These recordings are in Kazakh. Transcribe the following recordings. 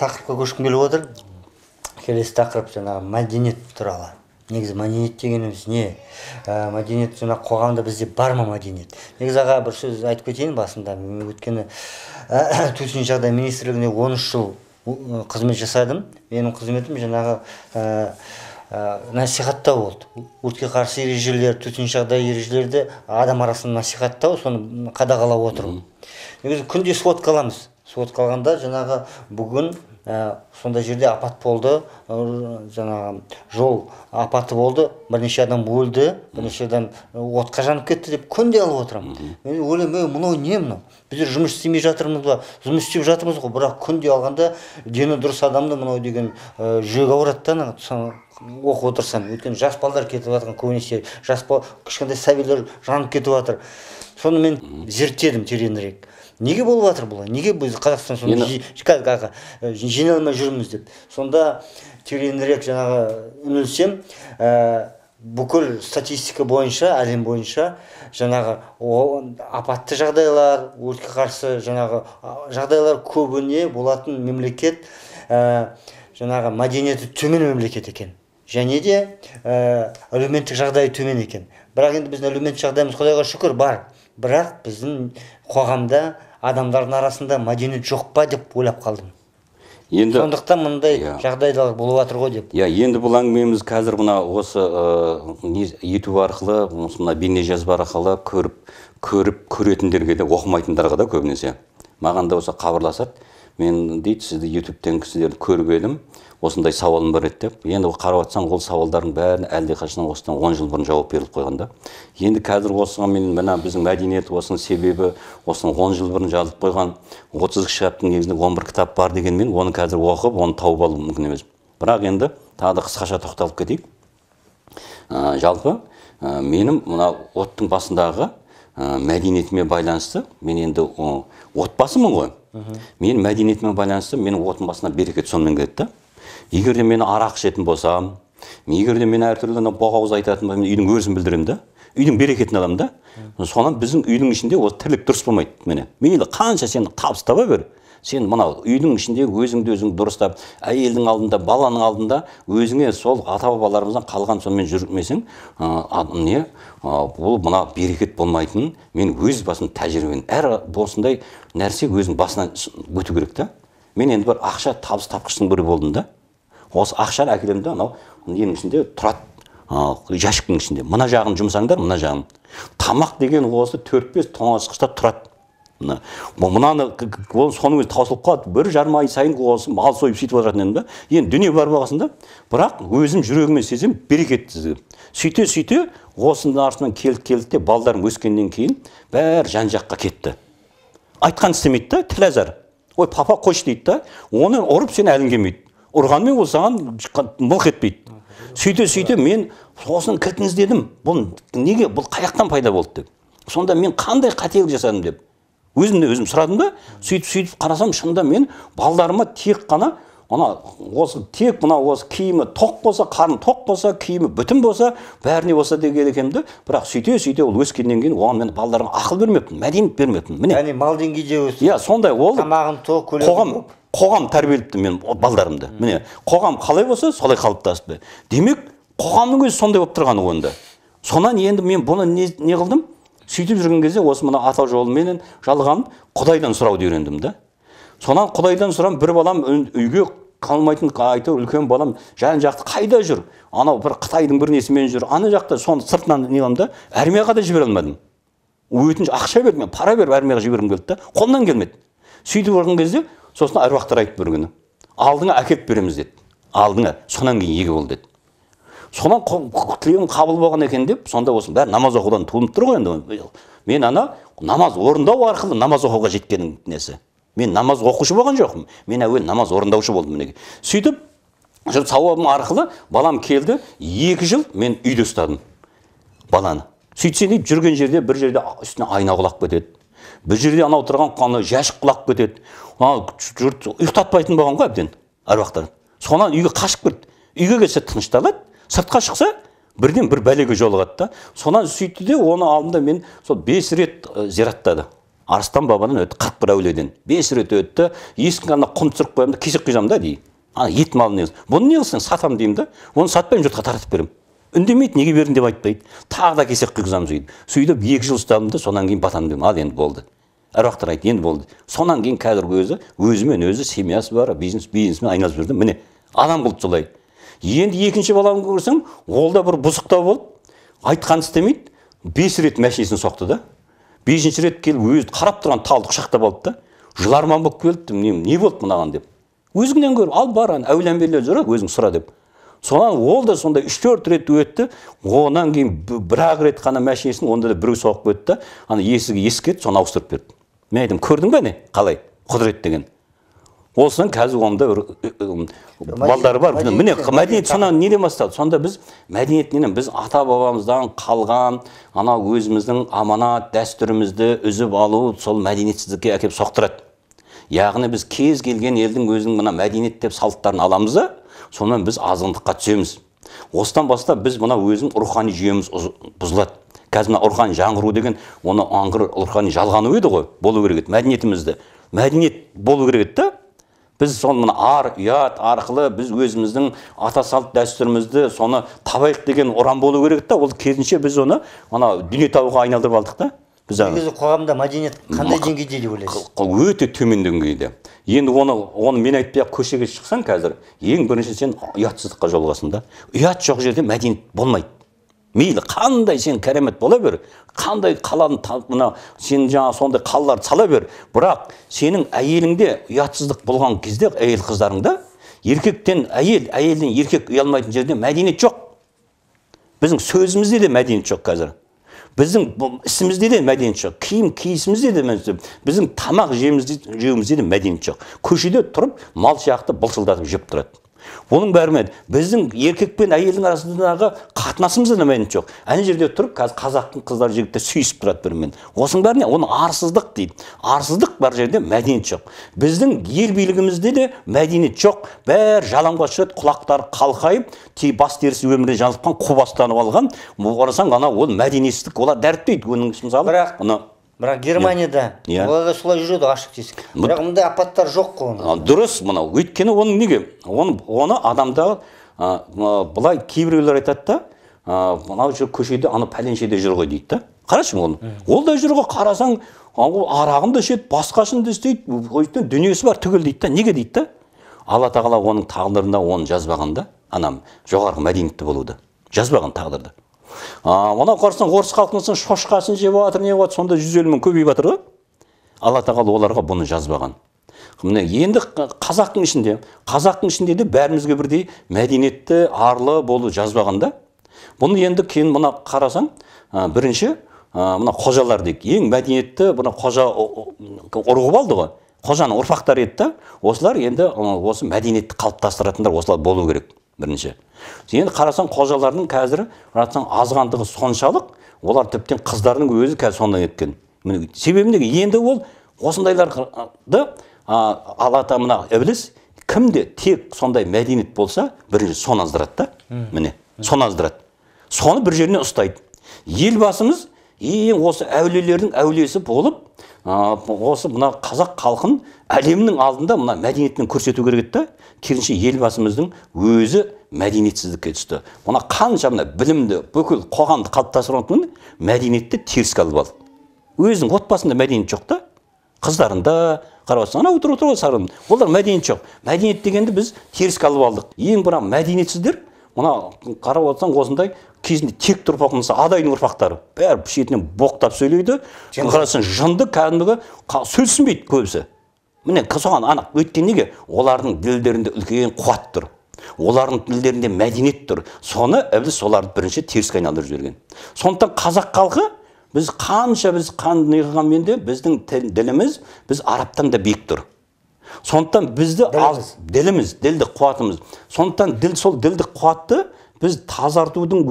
тақырыпқа көшкім келіп отыр келесі тақырып жаңағы мәдениет туралы негізі мәдениет дегеніміз не ә, мәдениет жаңағы қоғамда бізде бар ма мәдениет негізі аға бір сөз айтып кетейін басында өйткені ә, төтенше жағдай министрлігінде 13 жыл қызмет жасадым менің қызметім жаңағы ә, ә, насихаттау болды өртке қарсы ережелер төтенше жағдай ережелерді адам арасында насихаттау соны қадағалап отыру негізі күнде сводка аламыз сводка алғанда жаңағы бүгін Ә, Сонда жерде апат болды жаңағы жол апаты болды бірнеше адам өлді бірнеше адам отқа жанып кетті деп күнде алып отырамын мен ойлаймын ей мынау не мынау біздер жұмыс істемей жатырмыз ба жұмыс істеп жатырмыз ғой бірақ күнде алғанда дені дұрыс адамды мынау деген жүрегі ауырады да оқып отырсам өйткені жас балдар кетіп жатқан көбінесе жас кішкентай сәбилер жанып кетіп жатыр соны мен зерттедім тереңірек неге болып жатыр бұлай неге біз қазақстан соны жеңе алмай жүрміз деп сонда тереңірек жаңағы үңілсем ә, бүкіл статистика бойынша әлем бойынша жаңағы о, апатты жағдайлар өртке қарсы жаңағы жағдайлар көбіне болатын мемлекет ә, жаңағы мәдениеті төмен мемлекет екен және де ә, әлеуметтік жағдайы төмен екен бірақ енді біздің әлеуметтік жағдайымыз құдайға шүкір бар бірақ біздің қоғамда адамдардың арасында мәдениет жоқ па деп ойлап қалдым енді сондықтан мындай yeah. Иә. жағдайлар болып жатыр ғой деп иә енді бұл әңгімеміз қазір мына осы ютуб арқылы мына бейнежазба арқылы көріп көріп көретіндерге де оқымайтындарға да көбінесе маған да осы хабарласады мен дейді сізді ютубтен кісілерді көріп едім осындай сауалым бар еді деп енді қарап жатсаң ол сауалдардың бәрін әлдеқашан осыдан он жыл бұрын жауап беріліп қойған да енді қазір осыған мен мына біздің мәдениет осының себебі осыдан он жыл бұрын жазылып қойған отыз кітаптың негізінде он бір кітап бар дегенмен оны қазір оқып оны тауып алу мүмкін емес бірақ енді тағы да қысқаша тоқталып кетейік ә, жалпы ә, менің мына оттың басындағы Э, мәдениетіме байланысты мен енді отбасымын ғой мен мәдениетіме байланысты менің отбасына берекет сонымен келеді да егер мен арақ ішетін болсам егер де мен әртүрлі боғауыз айтатын болсам үйдің өрісін білдіремін да үйдің берекетін аламын да содан біздің үйдің ішінде ол тірлік дұрыс болмайды міне мейлі қанша сен табыс таба бер сен мынау үйдің ішінде өзіңді өзің дұрыстап әйелдің алдында баланың алдында өзіңе сол ата бабаларымыздан қалған сонымен жүрмесең ә, не бұл мына берекет болмайтынын мен өз басым тәжірибемен әр осындай нәрсе өзің басынан өту керек та мен енді бір ақша табыс тапқыштың бірі болдым да осы ақшаны әкелемін да анау ненің ішінде тұрады жәшіктің ішінде мына жағын жұмсаңдар мына жағын тамақ деген осы төрт бес тоңазытқышта тұрады мына мынаны соның өзі таусылып қалады бір жарым ай сайын осы мал сойып сөйтіп отыратын едім да енді дүние бар болғасын да бірақ өзім жүрегіммен сезем берекетті сөйте сөйте осының артынан келді келді де балдарым өскеннен кейін бәрі жан жаққа кетті айтқан істемейді да тіл ой папа қойшы дейді да оны ұрып сен әлің келмейді ұрғанмен ол саған мылқ етпейді сөйте сөйте мен сосын кілтін іздедім бұл неге бұл қаяқтан пайда болды деп сонда мен қандай қателік жасадым деп өзімнен өзім сұрадым да сөйтіп сөйтіп қарасам шынында мен балдарыма тек қана ана осы тек мына осы киімі тоқ болса қарны тоқ болса киімі бүтін болса бәріне болса деген екенмін да бірақ сөйте сөйте ол өскеннен кейін оған мен балдарыма ақыл бермеппін мәдениет бермеппін міне яғни мал деңгейде өсті иә сондай ол тамағын тоқ қоғам қоғам тәрбиелепті мен балдарымды міне қоғам қалай болса солай қалыптасты демек қоғамның өзі сондай болып тұрғаны ғой енді сонан енді мен бұны не, не қылдым сөйтіп жүрген кезде осы мына ата жолыменен жалған құдайдан сұрауды үйрендім да сонан құдайдан сұрам бір балам үйге қалмайтын әйтеуір үлкен балам жан жақты қайда жүр анау бір қытайдың бір несімен жүр ана жақта соны сыртынан неғыламын да армияға да жібере алмадым өтініш ақша берді мен пара беріп армияға жібергім келді да қолымнан келмеді сөйтіп жүрген кезде сосын аруақтар айтты бір күні алдыңа әкеліп береміз деді алдыңа сонан кейін еге бол деді содан тілегім қабыл болған екен деп сонда осы бәрі намаз оқудан туынып тұр ғой енді мен ана намаз орындау арқылы намаз оқуға жеткенім несі мен намаз оқушы болған жоқпын мен әуелі намаз орындаушы болдым мінекей сөйтіп жұрт сауабым арқылы балам келді екі жыл мен үйде ұстадым баланы сөйтсе дейді жүрген жерде бір жерде үстіне айна құлап кетеді бір жерде анау тұрған ана жәшік құлап кетеді ана жұрт ұйықтатпайтын болған ғой әбден әруақтар сонан үйге қашып кетті үйге келсе тынышталады сыртқа шықса бірден бір бәлеге жолығады да содан сөйтті де оны алдында мен сол бес рет зираттады арыстан бабадан өтті қырық бір әулиеден бес рет өтті есіктің алдына құм түсіріп қоямын да кесек құямын да дейді ана ет малын не бұны не қылсаң сатамын деймін да оны сатпаймын жұртқа таратып беремін үндемейді неге бердің деп айтпайды тағы да кесек құйғызамын сөйтіп сөйтіп екі жыл ұстадым да содан кейін батамын дедім ал енді болды әруақтар айтты енді болды содан кейін қазіргі өзі өзімен өзі семьясы бар бизнес бизнеспен айналысып жүр міне адам қылды солай енді екінші баланы көрсең ол да бір бұзықтау болып айтқанын істемейді бес рет машинасын соқты да бесінші рет келіп өзі қарап тұрған талды құшақтап алды да жыларман болып келіпті не, не болды мынаған деп өзіңнен көр ал бар ана әуләмберлер жүр өзің сұра деп содан ол да сондай үш төрт рет өтті одан кейін бір ақ рет қана машинасын онда да біреу соғып кетті ана есігі есік еді соны ауыстырып берді мен айтамын көрдің бе не қалай құдірет деген осының қазір онда бір балдары бар міне мәдениет сонан неден басталды сонда біз мәдениет біз ата бабамыздан қалған анау өзіміздің аманат дәстүрімізді үзіп алу сол мәдениетсіздікке әкеліп соқтырады яғни біз кез келген елдің өзінің мына мәдениет деп салттарын аламыз да біз азғындыққа түсеміз осыдан бастап біз мына өзінің рухани жүйеміз бұзылады қазір мына рухани жаңғыру деген оны аңғыр рухани жалғану еді ғой болу керек еді мәдениетімізді мәдениет болу керек еді да біз сол мына ар ұят арқылы біз өзіміздің ата салт дәстүрімізді соны табайық деген ұран болу керек та ол керісінше біз оны ана дүниетауға айналдырып алдық та біз негізі қоғамда мәдениет қандай деңгейде деп ойлайсыз өте төмен деңгейде енді оны оны мен айтпай ақ көшеге шықсаң қазір ең бірінші сен ұятсыздыққа жолығасың да ұят жоқ жерде мәдениет болмайды мейлі қандай сен керемет бола бер қандай қаланы мына сен жаңа сондай қалаларды сала бер бірақ сенің әйеліңде ұятсыздық болған кезде әйел қыздарыңда еркектен әйел әйелден еркек ұялмайтын жерде мәдениет жоқ біздің сөзімізде де мәдениет жоқ қазір біздің ісімізде де мәдениет жоқ киім киісімізде де мәдениет біздің тамақ жеуімізде де мәдениет жоқ көшеде тұрып мал сияқты былшылдатып жеп тұрады оның бәрімен біздің еркек пен әйелдің арасындағы қатынасымызда намайын жоқ ана жерде тұрып қазір қазақтың қыздары жігіттері сүйісіп тұрады бірімен осының бәріне оның арсыздық дейді арсыздық бар жерде мәдениет жоқ біздің ел билігімізде де мәдениет жоқ бәрі жалаңбас жүреді құлақтары қалқайып тей бас терісі өмірі жалыққан қубастанып алған орасаң ана ол мәдениетсіздік олар дәріптейді оның мысалы бірақ бірақ германияда иә, иә. олар да солай жүреді ашық тесік бірақ мындай апаттар жоқ қой дұрыс мынау өйткені оның неге оны, оны адамда ә, былай кейбіреулер айтады да мынау көшеде анау пәленшеде жүр ғой дейді да қарашы оны ол да жүр ғой қарасаң ол арағын да ішеді басқасын да істейді дүниесі бар түгел дейді да неге дейді да алла тағала оның тағдырына оны жазбаған да анам жоғарғы мәдениетті болуды жазбаған тағдырды мынау қарасаң орыс халқының шошқасын жеп жатыр не жатыр сонда жүз елу мың көбейіп жатыр ғой алла тағала оларға бұны жазбаған міне енді қазақтың ішінде қазақтың ішінде де бәрімізге бірдей мәдениетті арлы болу жазбаған да бұны енді кейін мына қарасаң ә, бірінші ә, мына қожалар дейік ең мәдениетті мына қожа ұрғып алды ғой қожаның ұрпақтары еді да осылар енді осы мәдениетті қалыптастыратындар осылар болу керек бірінші енді қарасаң қожалардың қазір азғандығы соншалық олар тіптен қыздардың өзі қазір сондай еткен себебі неге енді ол осындайларды а, алата мына ібіліс кімде тек сондай мәдениет болса бірінші соны аздырады да міне соны аздырады соны бір жеріне ұстайды елбасымыз ең осы әулиелердің әулиесі болып осы мына қазақ халқын әлемнің алдында мына мәдениетпен көрсету керек еді да керісінше елбасымыздың өзі мәдениетсіздікке түсті мына қанша мына білімді бүкіл қоғамды қалыптастырған мәдениетті теріске алып алды өзінің отбасында мәдениет жоқ та қыздарында қарап отырсаң анау отыр отыр ғой олар мәдениет жоқ мәдениет дегенді біз теріске алып алдық ең біра мәдениетсіздер мына қарап отырсаң осындай кезінде тек ұрпақ мысалы адайдың ұрпақтары бәрі шетінен боқтап сөйлейді қарасаң жынды кәдімгі сөз түсінбейді көбісі міне соған анық өйткені неге олардың ділдерінде үлкен қуат тұр олардың тілдерінде мәдениет тұр соны ібіліс соларды бірінші теріске айналдырып жіберген сондықтан қазақ халқы біз қанша біз қан неғығанмен де біздің тіл, біз арабтан да биік тұр сондықтан бізді аз діліміз ділдік қуатымыз сондықтан діл сол ділдік қуатты біз тазартудың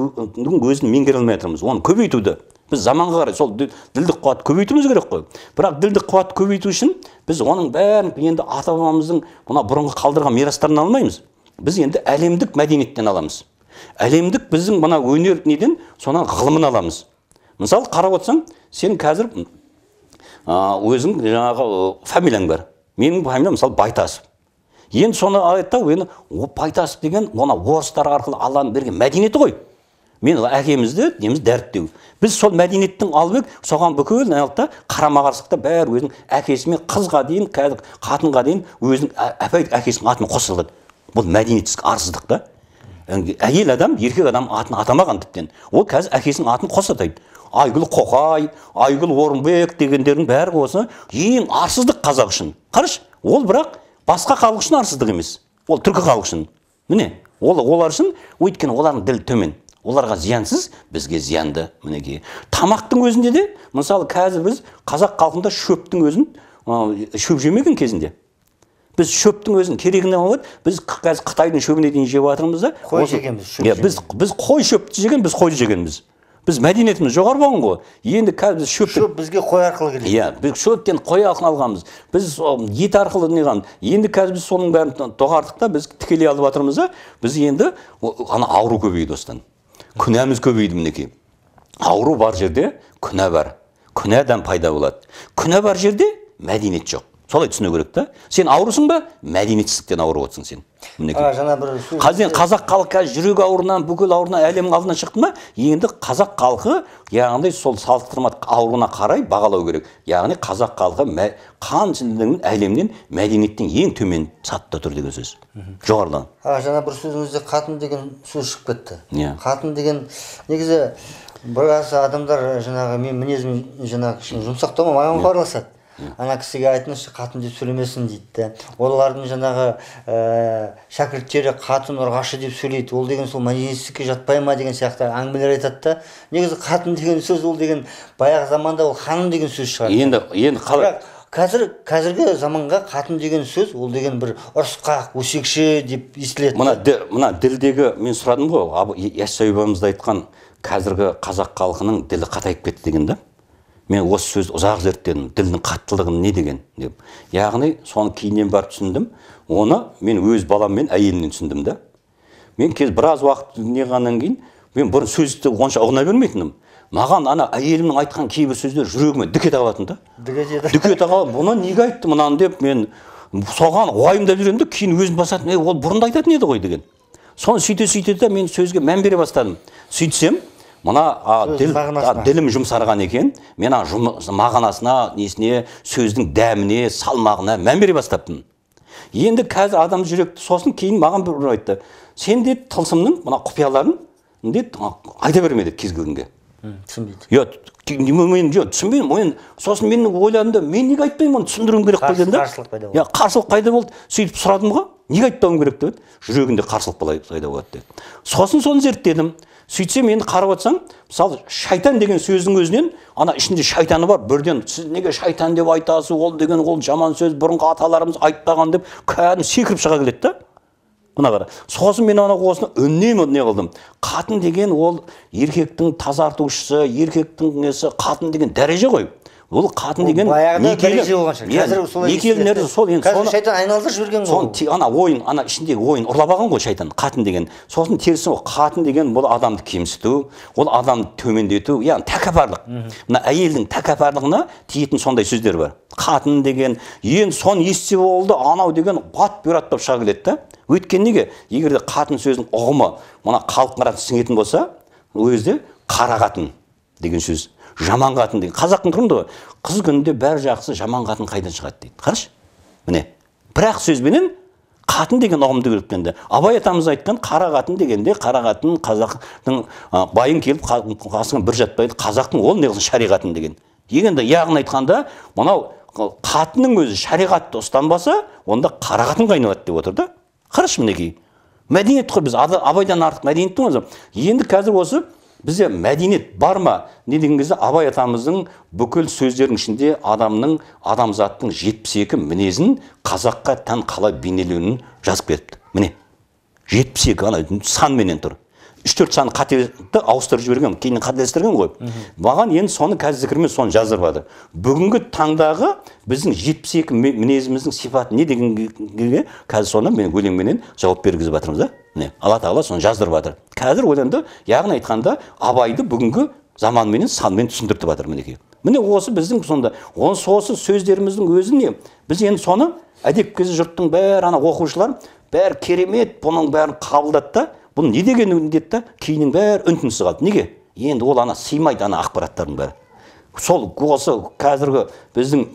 өзін меңгере алмай жатырмыз оны көбейтуді біз заманға қарай сол ділдік қуатты көбейтуіміз керек қой бірақ ділдік қуатты көбейту үшін біз оның бәрін енді ата бабамыздың мына бұрынғы қалдырған мирастарынан алмаймыз біз енді әлемдік мәдениеттен аламыз әлемдік біздің мына өнер неден содан ғылымын аламыз мысалы қарап отырсаң сен қазір өзің жаңағы фамилияң бар менің пайымда мысалы байтасов енді соны айтты енді байтасов деген мына орыстар арқылы алланың берген мәдениеті ғой мен әкемізді неміз дәріптеу біз сол мәдениеттің алып соған бүкіл неғылды да қарама қарсылықта бәрі өзінің әкесімен қызға дейін қазір қатынға дейін өзінің ә, әпәй әкесінің атын қоса салады бұл мәдениетсіз арсыздық та әйел адам еркек адам атын атамаған тіптен ол қазір әкесінің атын қоса атайды айгүл қоқай айгүл орынбек дегендердің бәрі осы ең арсыздық қазақ үшін қарашы ол бірақ басқа халық үшін арсыздық емес ол түркі халық үшін міне ол олар үшін өйткені олардың ділі төмен оларға зиянсыз бізге зиянды мінекей тамақтың өзінде де мысалы қазір біз қазақ халқында шөптің өзін шөп жемеген кезінде біз шөптің өзін керегіне алып біз қазір қытайдың шөбіне дейін жеп жатырмыз да қой жегенбіз иә, біз біз қой шөпті жеген біз қойды жегенбіз біз мәдениетіміз жоғары болған ғой енді қазір біз шөп шөп бізге қой арқылы келеді иә біз шөптен қой арқылы алғанбыз біз ет арқылы неған енді қазір біз соның бәрін доғардық та біз тікелей алып жатырмыз да біз енді ана ауру көбейді осыдан күнәміз көбейді мінекей ауру бар жерде күнә бар күнәдан пайда болады күнә бар жерде мәдениет жоқ солай түсіну керек та сен аурусың ба мәдениетсіздіктен ауырып отырсың сен мінекей жаңа бір қазір қазақ халқы қазір жүрек ауруынан бүкіл ауруынан әлемнің алдына шықты ма енді қазақ халқы яғни сол салыстырма ауруына қарай бағалау керек яғни қазақ халқы қаншалығын әлемнен мәдениеттен ең төмен сатыда тұр деген сөз жоғарыдан жаңа бір сөзіңізде қатын деген сөз шығып кетті иә қатын деген негізі біраз адамдар жаңағы мен мінезім жаңағы кішкене жұмсақтау ғой маған иә. хабарласады ана кісіге айтыңызшы деп сөйлемесін дейді да олардың жаңағы ә, шәкірттері қатын ұрғашы деп сөйлейді ол деген сол мәдениетсіздікке жатпай ма деген сияқты әңгімелер айтады да негізі қатын деген сөз ол деген баяғы заманда ол ханым деген сөз шығар енді енді қалай қазір қазіргі заманға қатын деген сөз ол деген бір ұрысқақ өсекші деп естіледі мына мына ділдегі мен сұрадым ғой яссауи бабамыз айтқан қазіргі қазақ халқының ділі қатайып кетті деген да мен осы сөзді ұзақ зерттедім тілдің қаттылығын не деген деп яғни соны кейіннен барып түсіндім оны мен өз балам мен әйелімнен түсіндім да мен кез біраз уақыт неғаннан кейін мен бұрын сөзді онша ұғына бермейтінмін маған ана әйелімнің айтқан кейбір сөздері жүрегіме ете тағатын да ете таға бұны неге айтты мынаны деп мен соған уайымдап де кейін өзім басатын е ол да айтатын еді ғой деген соны сөйте сөйте да мен сөзге мән бере бастадым сөйтсем мына а, діл, ділім жұмсарған екен мен а, жұм, мағынасына несіне сөздің дәміне салмағына мән бере бастаппын енді қазір адам жүрек сосын кейін маған бір айтты сен деді тылсымның мына құпияларын деді айта берме деді кез келгенге түсінбейді иә мен жоқ түсінбеймін мен сосын мен ойладым да мен неге айтпаймын оны түсіндіруім керек қой дедім да қарсылық пайда болды иә қарсылық пайда болды сөйтіп сұрадым ғой неге айтпауым керек деп еді жүрегінде қарсылық пайда болады деді сосын соны зерттедім сөйтсем енді қарап отырсаң мысалы шайтан деген сөздің өзінен ана ішінде шайтаны бар бірден сіз неге шайтан деп айтасыз ол деген ол жаман сөз бұрынғы аталарымыз айтпаған деп кәдімгі секіріп шыға келеді да мына қара сосын мен ана осыны үнемі не қылдым қатын деген ол еркектің тазартушысы еркектің несі қатын деген дәреже ғой ол қатын деген сол енді шайтан айналдырып ғой ана ойын ана ішіндегі ойын ұрлап алған ғой шайтан қатын деген сосын терісі қатын деген бұл адамды кемсіту ол адамды төмендету яғни тәкаппарлық мына әйелдің тәкаппарлығына тиетін сондай сөздер бар қатын деген енді соны естісе болды анау деген бат бұйрат болып шыға келеді да өйткені неге егер қатын сөзінің ұғымы мына арасына сіңетін болса ол кезде қара қатын деген сөз жаман қатын деген қазақтың тұрмынды ғой қыз күнінде бәрі жақсы жаман қатын қайдан шығады дейді қарашы міне ақ сөзбенен қатын деген ұғымды көріп абай атамыз айтқан қара қатын дегенде қара қатын қазақтың байын келіп қасыңа бір жатпайды қазақтың ол неғылсын шариғатын деген енді яғни айтқанда мынау қатынның өзі шариғатты ұстанбаса онда қара қатынға айналады деп отыр да қарашы мінекей мәдениет қой біз абайдан артық мәдениеттің өзі енді қазір осы бізде мәдениет бар ма не деген кезде абай атамыздың бүкіл сөздерінің ішінде адамның адамзаттың 72 мінезін қазаққа тән қалай бейнелеуін жазып кетіпті міне 72 ана санменен тұр үш төрт сан қателікті ауыстырып жіберген кейін қателестірген ғой маған енді соны қазір зікірмен соны жаздырып бүгінгі таңдағы біздің жетпіс екі мінезіміздің сипаты не дегенге қазір соны мен өлеңменен жауап бергізіп жатырмыз да міне алла тағала соны жаздырып жатыр қазір өлеңді яғни айтқанда абайды бүгінгі заманменен санмен түсіндіртіп жатыр мінекей міне осы біздің сонда осы сөздеріміздің өзі не біз енді соны әдеп кезі жұрттың бәрі ана оқушылар бәрі керемет бұның бәрін қабылдады да бұл не деген деді та кейіннің бәрі үн түнсіз қалды неге енді ол ана сыймайды ана ақпараттардың бәрі сол осы қазіргі біздің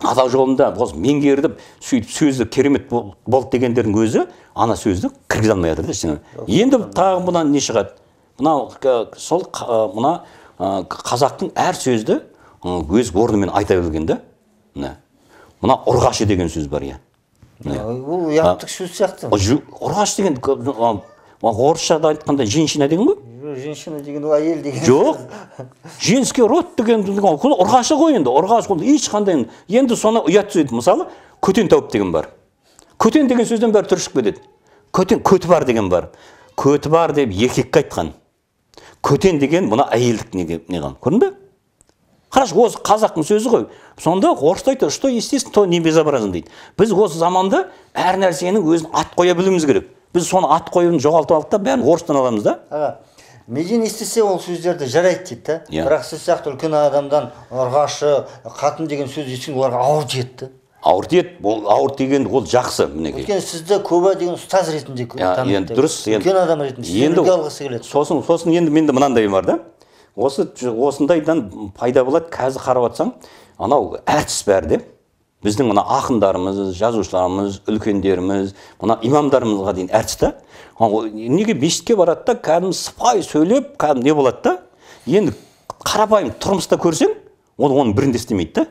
ата жолында осы меңгеріп сөйтіп сөзді керемет болды дегендердің өзі ана сөзді кіргізе алмай жатыр да енді тағы мынан не шығады мынау сол мына қазақтың әр сөзді өз орнымен айта білген да міне мына ұрғашы деген сөз бар иә ол ұяттық сөз сияқты ұрғаш деген орысшада айтқанда женщина деген ғой женщина деген ол әйел деген жоқ женский род деген ұрғашы ғой енді ұрғашы ол ешқандай енді соны ұят түседі мысалы көтен тауып деген бар көтен деген сөзден бәрі түршігіп кетеді көтен көті бар деген бар көті бар деп еркекке айтқан көтен деген мына әйелдік неге неған көрдің ба қарашы осы қазақтың сөзі ғой сонда орыста айтады что естественно то не безобразно дейді біз осы заманда әр нәрсенің өзін ат қоя білуіміз керек біз соны ат қоюын жоғалтып алдық та бәрін орыстан аламыз да аға меден естісе ол сөздерді жарайды дейді да yeah. Иә. бірақ сіз сияқты үлкен адамдан ұрғашы қатын деген сөз естіген оларға ауыр тиеді ауыр тиеді ол ауыр тиген ол жақсы мінекей өйткені сізді көба деген ұстаз ретінде ә, таниды енді дұрыс енді үлкен адам ретінде енді алғысы келеді сосын сосын енді менде мынандай бар да осы осындайдан пайда болады қазір қарап жатсаң анау әртіс бәрі де біздің мына ақындарымыз жазушыларымыз үлкендеріміз мына имамдарымызға дейін әртіс та неге мешітке барады да кәдімгі сыпайы сөйлеп кәдімгі не болады да енді қарапайым тұрмыста көрсең ол оның бірінде істемейді да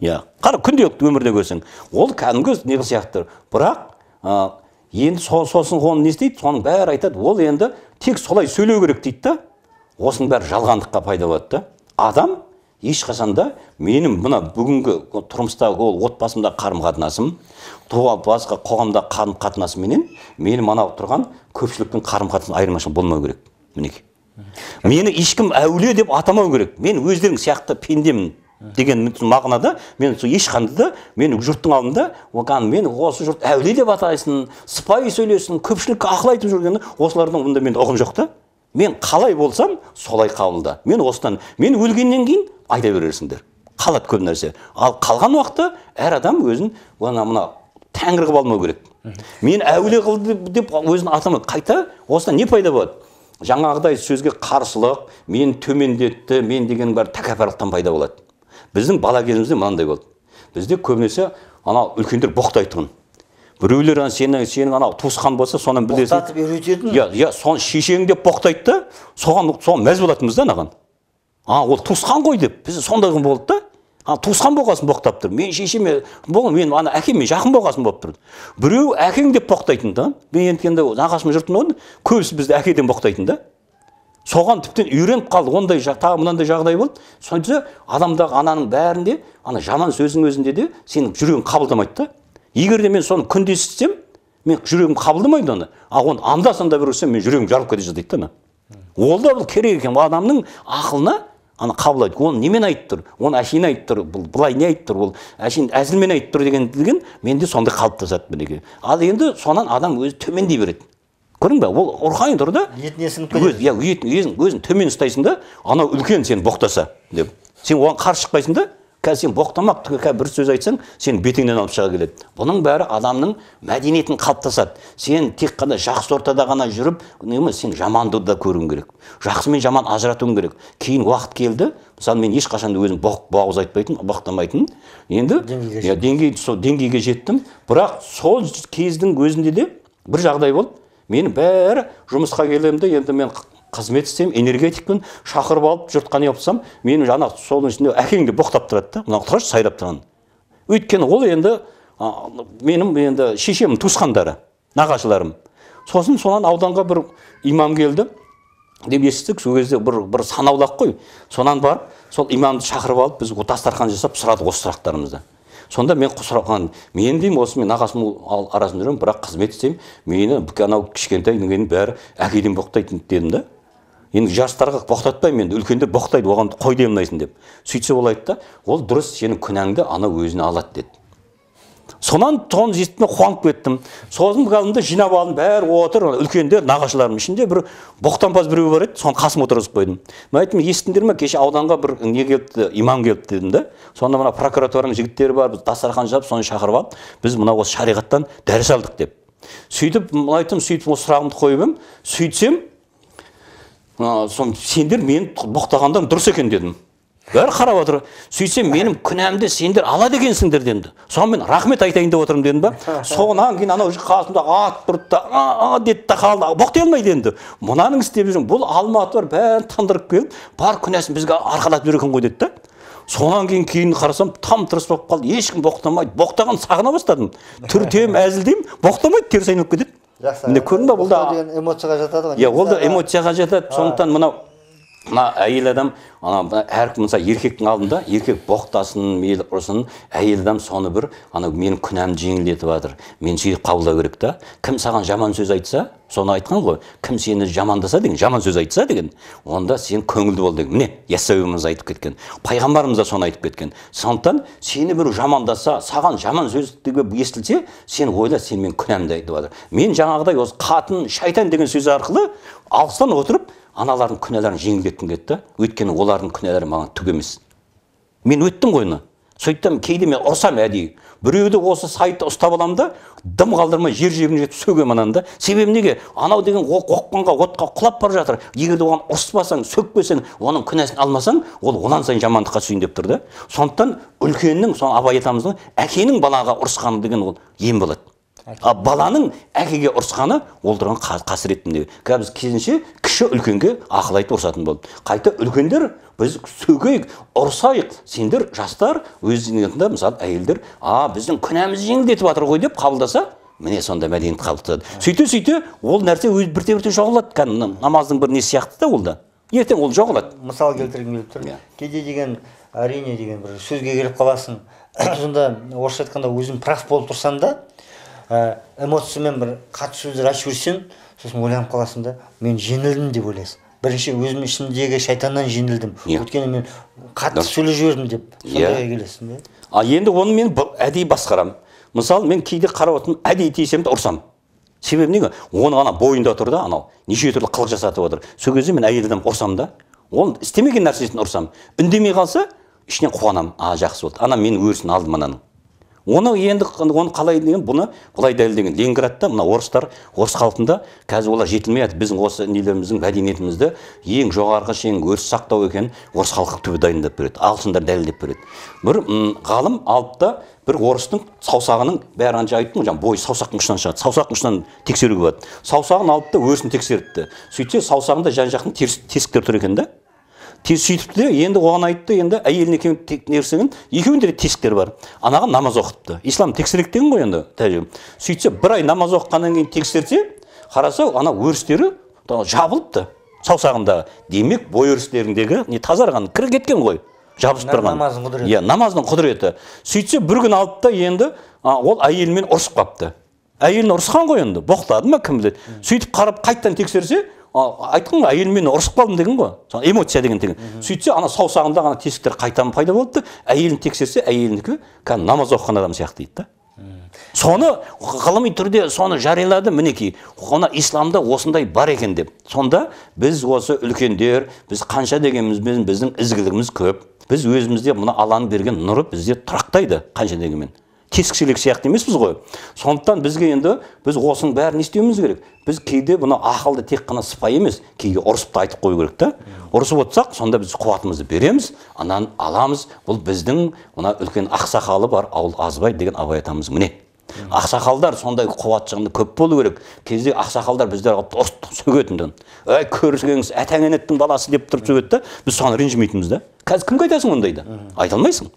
иә қара күнделікті өмірде көрсең ол кәдімгі не сияқты бірақ ә, енді со, сосын оны не істейді соның бәрі айтады ол енді тек солай сөйлеу керек дейді да осының бәрі жалғандыққа пайда болады да адам ешқашанда менің мына бүгінгі тұрмыстағы ол отбасымдағы қарым қатынасым туған басқа қоғамда қарым қатынасыменен менің манау тұрған көпшіліктің қарым қатынасын айырмашылығы болмау керек мінекей мені ешкім әулие деп атамау керек мен өздерің сияқты пендемін деген мағынада мен сол ешқандай да мен жұрттың алдында оған мен осы жұрт әулие деп атайсың сыпайы сөйлесін көпшілікке ақыл айтып жүрген осылардың онда менде ұғым жоқ та мен қалай болсам солай қабылда мен осыдан мен өлгеннен кейін айта берерсіңдер қалады көп нәрсе ал қалған уақытта әр адам өзін ана мына тәңір қылып алмау керек мен әуле қылды деп өзін атама қайта осыдан не пайда болады жаңағыдай сөзге қарсылық мен төмендетті мен деген бәрі тәкаппарлықтан пайда болады біздің бала кезімізде мынандай болды бізде көбінесе анау үлкендер боқтайтұғын біреулер ана сені сенің анау туысқан болса соны білесің үйрететін иә иә соны шешең деп боқтайды да соған соған мәз болатынбыз да анаған а ол туысқан ғой деп біз сондай болды да ана туысқан болғасын боқтап тұр менің шешеме бол мен ана әкеме жақын болғасын болып тұр біреу әкең деп боқтайтын да мен енді нағашым жұртым ғой көбісі бізді әкеден боқтайтын да соған тіптен үйреніп қалды ондай тағы мынандай жағдай болды сөйтсе адамдағы ананың бәрінде ана жаман сөздің өзінде де сенің жүрегің қабылдамайды да егер де мен соны күнде істесем мен жүрегім қабылдамайды оны а оны анда санда берсем мен жүрегім жарылып кете жаздайды да ана ол да бұл керек екен адамның ақылына ана қабылдайды оны немен айтып тұр оны әшейін айтып тұр бұл былай не айтып тұр ол әшейін әзілмен айтып тұр деген деген менде сондай қалыптасады мінекей ал енді сонан адам өзі төмендей береді көрдің ба ол рухани тұр да сіңіп кетеді иә өзін, өзін төмен ұстайсың да анау үлкен сені боқтаса деп сен оған қарсы шықпайсың да қазір сен боқтамақ бір сөз айтсаң сен бетіңнен алып шыға келеді бұның бәрі адамның мәдениетін қалыптасады сен тек қана жақсы ортада ғана жүріп сен жаманды да көруің керек жақсы мен жаман ажыратуың керек кейін уақыт келді мысалы мен ешқашан да өзім бауыз айтпайтын боқтамайтын енді деңгейге иә, деңгей сол деңгейге жеттім бірақ сол кездің өзінде де бір жағдай болды мен бәрі жұмысқа келемін де енді мен қызмет істеймін энергетикпін шақырып алып жұртқа не қылып мені жаңа соның ішінде әкең де боқтап тұрады да мынау тұршы сайрап тұрған өйткені ол енді менің енді шешем туысқандары нағашыларым сосын сонан ауданға бір имам келді деп естідік сол кезде бір бір санаулақ қой сонан барып сол имамды шақырып алып біз дастархан жасап сұрадық осы сұрақтарымызды сонда мен сұраған мен деймін осы мен арасында жүремін бірақ қызмет істеймін мені анау кішкентай бәрі әкеден боқтайды дедім да енді жастарға боқтатпаймын енді үлкендер боқтайды оған қой мынайсың деп сөйтсе ол айтты ол дұрыс сенің күнәңді ана өзіне алады деді сонан соны естіп қуанып кеттім сосын кәдімгі жинап алдым бәрі отыр үлкендер нағашыларымның ішінде бір боқтампаз біреу бар еді соны қасыма отырғызып қойдым мен айттым естідіңдер ма кеше ауданға бір не келіпті имам келіпті дедім да сонда мына прокуратураның жігіттері бар біз дастархан жап соны шақырып алып біз мына осы шариғаттан дәріс алдық деп сөйтіп айттым сөйтіп осы сұрағымды қойып едім сөйтсем сон сендер мені боқтағандарың дұрыс екен дедім бәрі қарап жатыр сөйтсем менің күнәмді сендер ала дегенсіңдер дедім соған мен рахмет айтайын деп отырмын дедім ба содан кейін анау қасымда ат тұрды да а, деді да қалды боқтай алмайды енді мынаның істеп жүрген бұл бар бәрін тындырып келіп бар күнәсін бізге арқалатып жүр екен ғой деді да содан кейін кейін қарасам там тырыс болып қалды ешкім боқтамайды боқтаған сағына бастадым түртем әзілдеймін боқтамайды теріс айналып кетеді жақсы міне көрдің ба бұл да эмоцияға жатады ғой иә ол да эмоцияға жатады сондықтан мынау мына әйел адам ана әркім мысалы еркектің алдында еркек боқтасын мейлі ұрсын әйел адам соны бір ана менің күнәмді жеңілдетіп жатыр мен сөйтіп қабылдау керек та кім саған жаман сөз айтса соны айтқан ғой кім сені жамандаса деген жаман сөз айтса деген онда сен көңілді бол деген міне яссауимыз айтып кеткен пайғамбарымыз да соны айтып кеткен сондықтан сені біреу жамандаса саған жаман сөз естілсе сен ойла сен мен күнәмді айтып жатыр мен жаңағыдай осы қатын шайтан деген сөз арқылы алыстан отырып аналардың күнәларын жеңілдеткім келді да өйткені олардың күнәлары маған түк емес мен өттім ғой оны сөйттім кейде мен ұрсам әдейі біреуді осы сайтты ұстап аламын да дым қалдырмай жер жебіріне жетіп сөгемін ананы да себебі неге анау деген оққанға отқа құлап бара жатыр егер де оған ұрыспасаң сөкпесең оның күнәсін алмасаң ол онан сайын жамандыққа түсейін деп тұр да сондықтан үлкеннің сол абай атамыздың әкенің балаға ұрысқаны деген ол ем болады а баланың әкеге ұрысқаны ол тұрған қасіреттімдегі қазір біз керісінше кіші үлкенге ақыл айтып ұрсатын болды қайта үлкендер біз сөгейік ұрсайық сендер жастар өз мысалы әйелдер а біздің күнәміз жеңілдетіп жатыр ғой деп қабылдаса міне сонда мәдениет қалыптасады сөйте сөйте ол нәрсе өз бірте бірте жоғалады кәдімгі намаздың бір несі сияқты да ол да ертең ол жоғалады мысал келтіргім келіп тұр иә. кейде деген әрине деген бір сөзге келіп қаласың сонда орысша айтқанда өзің прав болып тұрсаң да Ә, эмоциямен бір қатты сөздер айтып жіберсең сосын ойланып қаласың да мен жеңілдім деп ойлайсың бірінші өзім ішімдегі шайтаннан жеңілдім иә. өйткені мен қатты сөйлеп жібердім деп сондайға иә. келесің да а енді оны мен әдейі басқарамын мысалы мен кейде қарап отырмын әдейі тиісем де ұрсамын себебі неге оның ана бойында тұр да анау неше түрлі қылық жасатып отыр сол кезде мен әйел ұрсам да ол істемеген нәрсесін ұрсам үндемей қалса ішінен қуанамын а жақсы болды ана менің өрісін алды мынаның оны енді оны қалай деген бұны былай дәлелдеген ленинградта мына орыстар орыс халқында қазір олар жетілмей жатыр біздің осы нелеріміздің мәдениетімізді ең жоғарғы шен өріс сақтау екен орыс халқы түбі дайындап береді ағылшындар дәлелдеп береді бір ұм, ғалым алып та бір орыстың саусағының бәрі ана айттым ғой жаңағы бойы саусақтың ұшынан шығады саусақтың ұшынан тексеруге болады саусағын алып та өрісін тексеріпті сөйтсе саусағында жан жақтың тесіктер тұр екен да тез сөйтіпті де енді оған айтты енді әйеліне екеуін екеуінде де тесіктер бар анаған намаз оқытыпты ислам тексереді деген ғой енді тәжірибе сөйтсе бір ай намаз оқығаннан кейін тексерсе қараса ана өрістері жабылыпты саусағындағы демек бой өрістеріндегі не тазарған кір кеткен ғой жабысып тұрған намаздың құдіреті иә намаздың құдіреті сөйтсе бір күн алды да енді а, ол әйелімен ұрысып қалыпты әйелін ұрысқан ғой енді боқтады ма кім біледі сөйтіп қарап қайтадан тексерсе айтқан ғой мен ұрысып қалдым деген ғой эмоция деген деген сөйтсе ана саусағында ана тесіктер қайтадан пайда болды әйелін тексерсе әйелінікі кәдімгі намаз оқыған адам сияқты дейді да соны ғылыми түрде соны жариялады мінекей оны исламда осындай бар екен деп сонда біз осы үлкендер біз қанша дегенімізбен біздің ізгілігіміз көп біз өзімізде мына алланың берген нұры бізде тұрақтайды қанша дегенмен кескішілік сияқты емеспіз ғой сондықтан бізге енді біз осының бәрін не істеуіміз керек біз кейде мына ақылды тек қана сыпайы емес кейде ұрысып та айтып қою керек та ұрысып отырсақ сонда біз қуатымызды береміз ананы аламыз бұл біздің мына үлкен ақсақалы бар ауыл азбай деген абай атамыз міне ақсақалдар сондай қуат жағында көп болу керек кезде ақсақалдар біздер алып ұрсып сөгетін әй көрсеңіз атаң баласы деп тұрып сөгеді да біз соған ренжімейтінбіз да қазір кімге айтасың ондайды айта алмайсың